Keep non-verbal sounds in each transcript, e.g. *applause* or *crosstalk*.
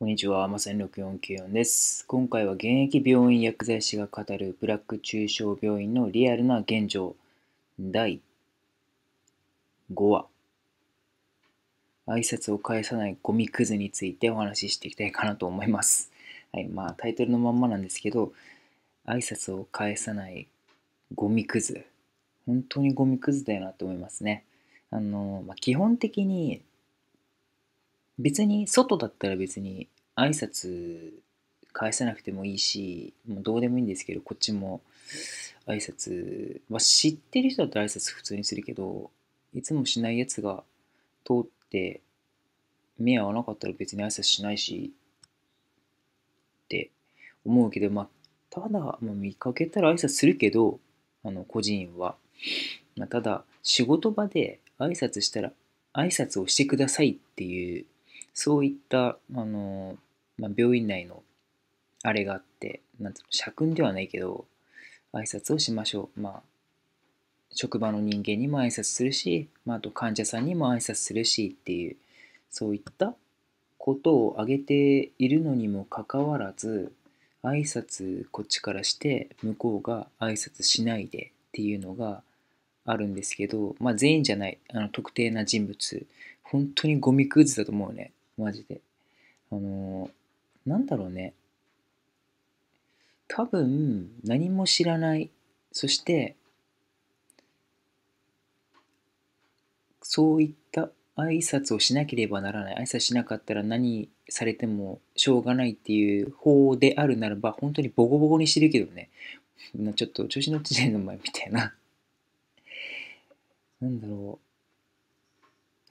こんにちは、まさに6494です。今回は現役病院薬剤師が語るブラック中小病院のリアルな現状第5話挨拶を返さないゴミくずについてお話ししていきたいかなと思います。はい、まあタイトルのまんまなんですけど挨拶を返さないゴミくず本当にゴミくずだよなと思いますね。あの、まあ、基本的に別に外だったら別に挨拶返さなくてもいいしもうどうでもいいんですけどこっちも挨拶は知ってる人だったら挨拶普通にするけどいつもしないやつが通って目合わなかったら別に挨拶しないしって思うけどまあただ、まあ、見かけたら挨拶するけどあの個人は、まあ、ただ仕事場で挨拶したら挨拶をしてくださいっていうそういったあの、まあ、病院内のあれがあってなんつうの社訓ではないけど挨拶をしましょう、まあ、職場の人間にも挨拶するし、まあ、あと患者さんにも挨拶するしっていうそういったことを挙げているのにもかかわらず挨拶こっちからして向こうが挨拶しないでっていうのがあるんですけど、まあ、全員じゃないあの特定な人物本当にゴミクズだと思うねマジで。あのー、なんだろうね。多分、何も知らない。そして、そういった挨拶をしなければならない挨拶しなかったら何されてもしょうがないっていう方であるならば本当にボコボコにしてるけどね *laughs* ちょっと調子乗ってないの前みたいななんだろ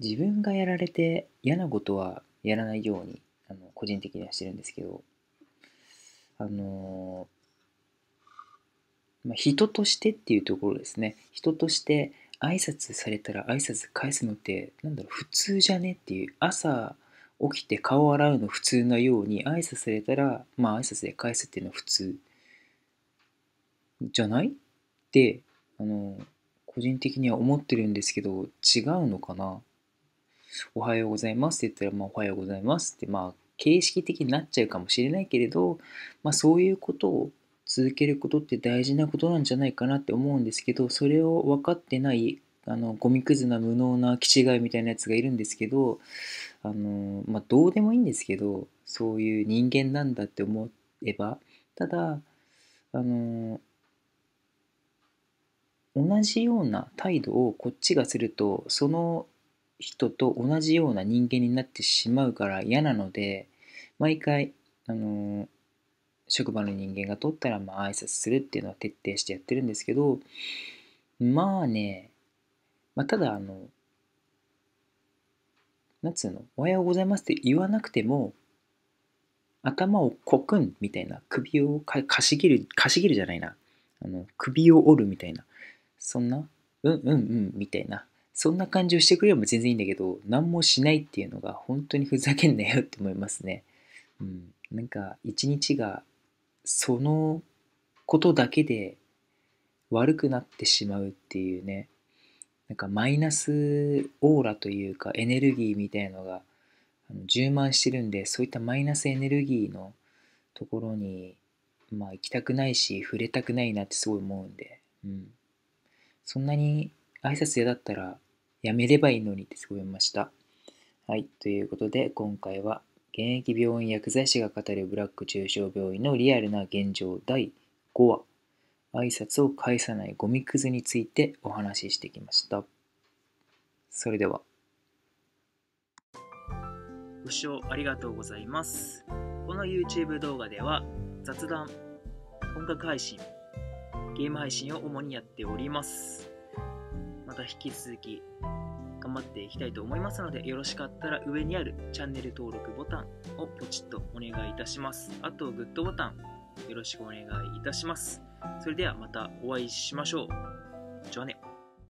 う自分がやられて嫌なことはやらないように、あの、個人的にはしてるんですけど、あのまあ、人としてっていうところですね。人として挨拶されたら挨拶返すのって、なんだろう、普通じゃねっていう、朝起きて顔洗うの普通なように、挨拶されたら、まあ挨拶で返すっていうのは普通じゃないって、あの個人的には思ってるんですけど、違うのかなおはようございますって言ったら、まあ、おはようございますって、まあ、形式的になっちゃうかもしれないけれど、まあ、そういうことを続けることって大事なことなんじゃないかなって思うんですけど、それを分かってないあのゴミくずな無能な気違いみたいなやつがいるんですけどあの、まあ、どうでもいいんですけどそういう人間なんだって思えばただあの同じような態度をこっちがするとその人と同じような人間になってしまうから嫌なので毎回、あのー、職場の人間が取ったらまあ挨拶するっていうのは徹底してやってるんですけどまあね、まあ、ただあのなんつうのおはようございますって言わなくても頭をコクンみたいな首をかしげるかしげるじゃないなあの首を折るみたいなそんなうんうんうんみたいなそんな感じをしてくれれば全然いいんだけど、何もしないっていうのが本当にふざけんなよって思いますね。うん。なんか、一日が、そのことだけで悪くなってしまうっていうね、なんかマイナスオーラというかエネルギーみたいのが充満してるんで、そういったマイナスエネルギーのところに、まあ行きたくないし、触れたくないなってすごい思うんで、うん。そんなに挨拶嫌だったらやめればいいのにってすごい思いました。はい。ということで、今回は、現役病院薬剤師が語るブラック中小病院のリアルな現状第5話、挨拶を返さないゴミくずについてお話ししてきました。それでは。ご視聴ありがとうございます。この YouTube 動画では、雑談、音楽配信、ゲーム配信を主にやっております。また引き続き頑張っていきたいと思いますのでよろしかったら上にあるチャンネル登録ボタンをポチッとお願いいたしますあとグッドボタンよろしくお願いいたしますそれではまたお会いしましょうじゃあね